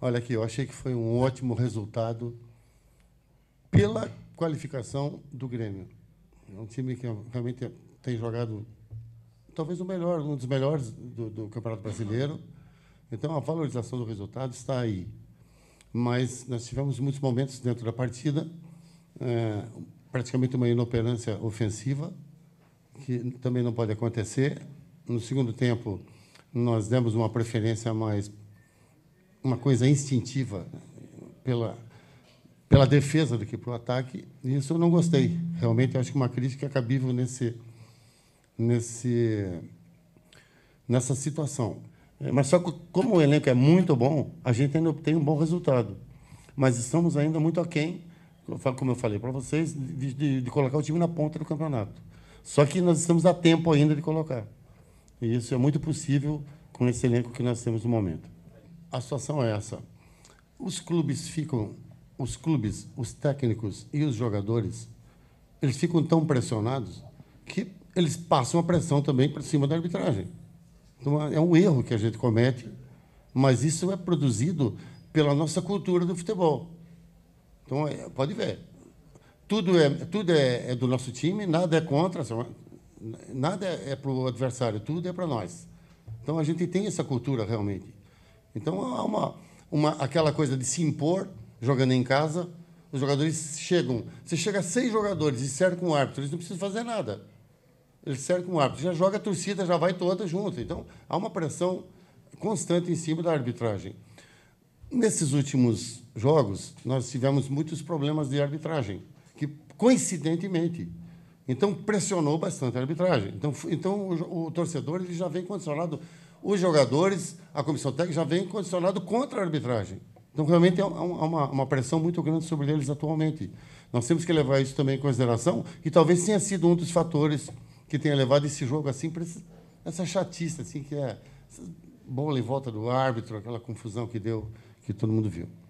Olha aqui, eu achei que foi um ótimo resultado pela qualificação do Grêmio. É um time que realmente tem jogado talvez o melhor, um dos melhores do, do Campeonato Brasileiro. Então a valorização do resultado está aí. Mas nós tivemos muitos momentos dentro da partida, é, praticamente uma inoperância ofensiva, que também não pode acontecer. No segundo tempo, nós demos uma preferência mais uma coisa instintiva pela, pela defesa do que para o ataque, e isso eu não gostei. Realmente, acho que uma crítica é cabível nesse, nesse, nessa situação. É, mas só que, como o elenco é muito bom, a gente ainda obtém um bom resultado. Mas estamos ainda muito aquém, como eu falei para vocês, de, de, de colocar o time na ponta do campeonato. Só que nós estamos a tempo ainda de colocar. E isso é muito possível com esse elenco que nós temos no momento a situação é essa. Os clubes ficam, os clubes, os técnicos e os jogadores, eles ficam tão pressionados que eles passam a pressão também para cima da arbitragem. Então, é um erro que a gente comete, mas isso é produzido pela nossa cultura do futebol. Então, é, pode ver. Tudo, é, tudo é, é, do nosso time, nada é contra, nada é, é para o adversário, tudo é para nós. Então, a gente tem essa cultura realmente. Então há uma, uma, aquela coisa de se impor jogando em casa. Os jogadores chegam. Você chega seis jogadores e cercam o árbitro, eles não precisam fazer nada. Eles cercam o árbitro. Já joga a torcida, já vai toda junto. Então há uma pressão constante em cima da arbitragem. Nesses últimos jogos, nós tivemos muitos problemas de arbitragem, que coincidentemente. Então pressionou bastante a arbitragem. Então, então o, o torcedor ele já vem condicionado os jogadores, a comissão técnica já vem condicionado contra a arbitragem. Então, realmente, há é é é uma, uma pressão muito grande sobre eles atualmente. Nós temos que levar isso também em consideração, e talvez tenha sido um dos fatores que tenha levado esse jogo assim para essa chatice, assim, que é bola em volta do árbitro, aquela confusão que deu, que todo mundo viu.